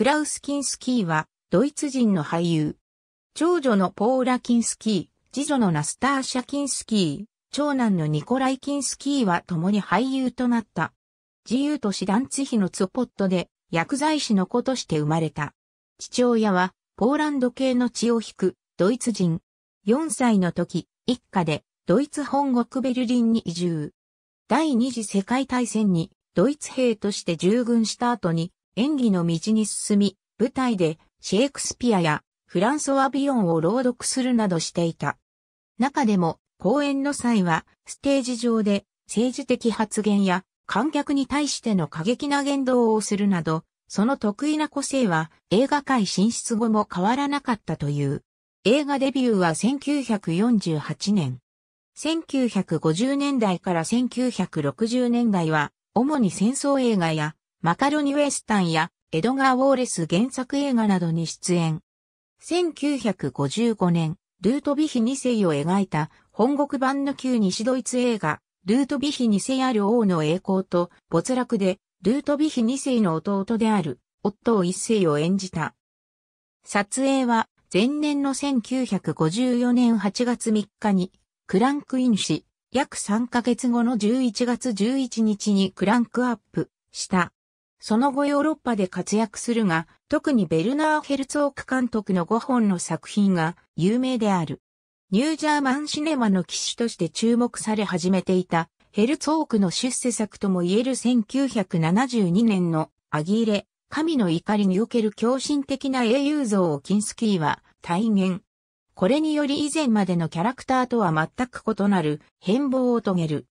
クラウス・キンスキーは、ドイツ人の俳優。長女のポーラ・キンスキー、次女のナスターシャ・キンスキー、長男のニコライ・キンスキーは共に俳優となった。自由都市団ンツヒのツポットで薬剤師の子として生まれた。父親はポーランド系の血を引くドイツ人。4歳の時、一家でドイツ本国ベルリンに移住。第二次世界大戦にドイツ兵として従軍した後に演技の道に進み、舞台でシェイクスピアやフランソワ・ビヨンを朗読するなどしていた。中でも、公演の際は、ステージ上で政治的発言や観客に対しての過激な言動をするなど、その得意な個性は映画界進出後も変わらなかったという。映画デビューは1948年。1950年代から1960年代は、主に戦争映画やマカロニウエスタンやエドガー・ウォーレス原作映画などに出演。1955年、ルートビヒ2世を描いた本国版の旧西ドイツ映画、ルートビヒ2世ある王の栄光と没落で、ルートビヒ2世の弟である、夫を一世を演じた。撮影は、前年の1954年8月3日に、クランクインし、約3ヶ月後の11月11日にクランクアップした。その後ヨーロッパで活躍するが、特にベルナー・ヘルツォーク監督の5本の作品が有名である。ニュージャーマンシネマの騎士として注目され始めていた、ヘルツォークの出世作とも言える1972年のアギーレ、神の怒りにおける狂信的な英雄像をキンスキーは体現。これにより以前までのキャラクターとは全く異なる変貌を遂げる。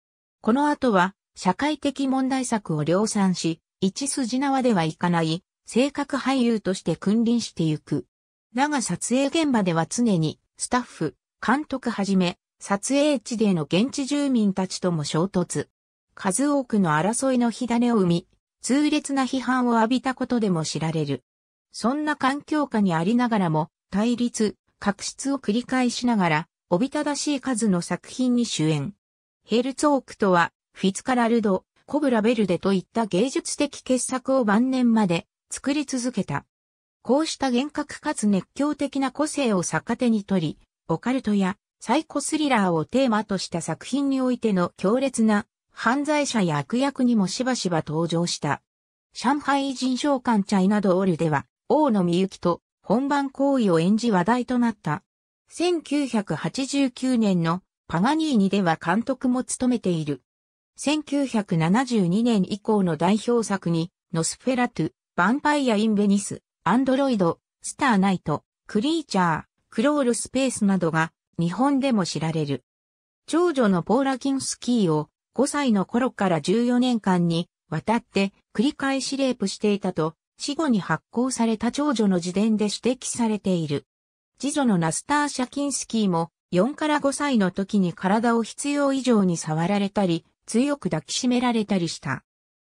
この後は社会的問題作を量産し、一筋縄ではいかない、性格俳優として君臨してゆく。だが撮影現場では常に、スタッフ、監督はじめ、撮影地での現地住民たちとも衝突。数多くの争いの火種を生み、痛烈な批判を浴びたことでも知られる。そんな環境下にありながらも、対立、確執を繰り返しながら、おびただしい数の作品に主演。ヘルツォークとは、フィツカラルド、コブラベルデといった芸術的傑作を晩年まで作り続けた。こうした厳格かつ熱狂的な個性を逆手に取り、オカルトやサイコスリラーをテーマとした作品においての強烈な犯罪者や悪役にもしばしば登場した。上海人召喚チャイなどオールでは、王のみゆきと本番行為を演じ話題となった。1989年のパガニーニでは監督も務めている。1972年以降の代表作に、ノスフェラトゥ、ヴァンパイア・イン・ベニス、アンドロイド、スター・ナイト、クリーチャー、クロール・スペースなどが日本でも知られる。長女のポーラ・キンスキーを5歳の頃から14年間に渡って繰り返しレイプしていたと死後に発行された長女の自伝で指摘されている。次女のナスターシャ・キンスキーも4から5歳の時に体を必要以上に触られたり、強く抱きしめられたりした。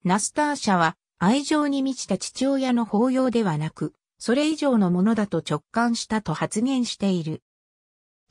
ナスター社は愛情に満ちた父親の抱擁ではなく、それ以上のものだと直感したと発言している。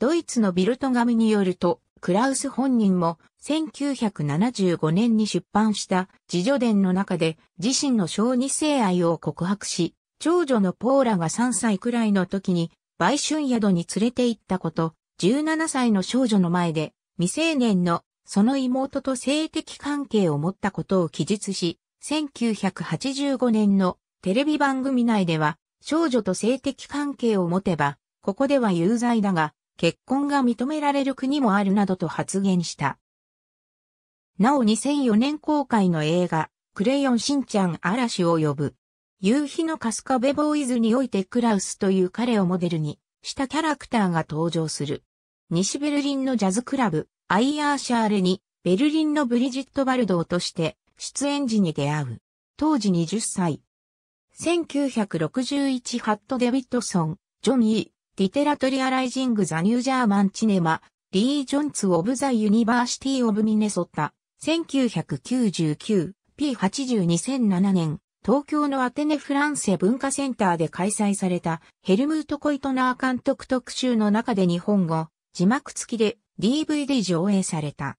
ドイツのビルトガムによると、クラウス本人も1975年に出版した自助伝の中で自身の小児性愛を告白し、長女のポーラが3歳くらいの時に売春宿に連れて行ったこと、17歳の少女の前で未成年のその妹と性的関係を持ったことを記述し、1985年のテレビ番組内では、少女と性的関係を持てば、ここでは有罪だが、結婚が認められる国もあるなどと発言した。なお2004年公開の映画、クレヨンしんちゃん嵐を呼ぶ。夕日のカスカベボーイズにおいてクラウスという彼をモデルにしたキャラクターが登場する。西ベルリンのジャズクラブ、アイアーシャーレにベルリンのブリジット・バルドーとして出演時に出会う。当時20歳。1961ハット・デビッドソン、ジョイー、リテラトリアライジング・ザ・ニュージャーマン・チネマ、リー・ジョンツ・オブ・ザ・ユニバーシティ・オブ・ミネソッタ、1999、P82007 年、東京のアテネ・フランセ文化センターで開催されたヘルムート・コイトナー監督特集の中で日本語、字幕付きで DVD 上映された。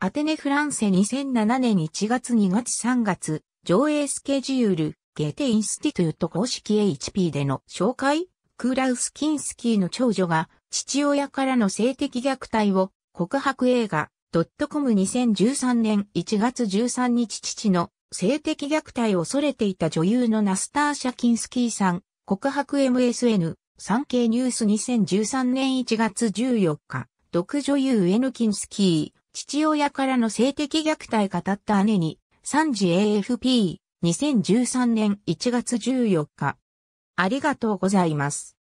アテネ・フランセ2007年1月2月3月、上映スケジュール、ゲテ・インスティトゥート公式 HP での紹介、クーラウス・キンスキーの長女が父親からの性的虐待を告白映画、ドットコム2013年1月13日父の性的虐待を恐れていた女優のナスターシャ・キンスキーさん、告白 MSN、産経ニュース2013年1月14日、独女優ウェヌキンスキー、父親からの性的虐待語った姉に、3時 AFP、2013年1月14日。ありがとうございます。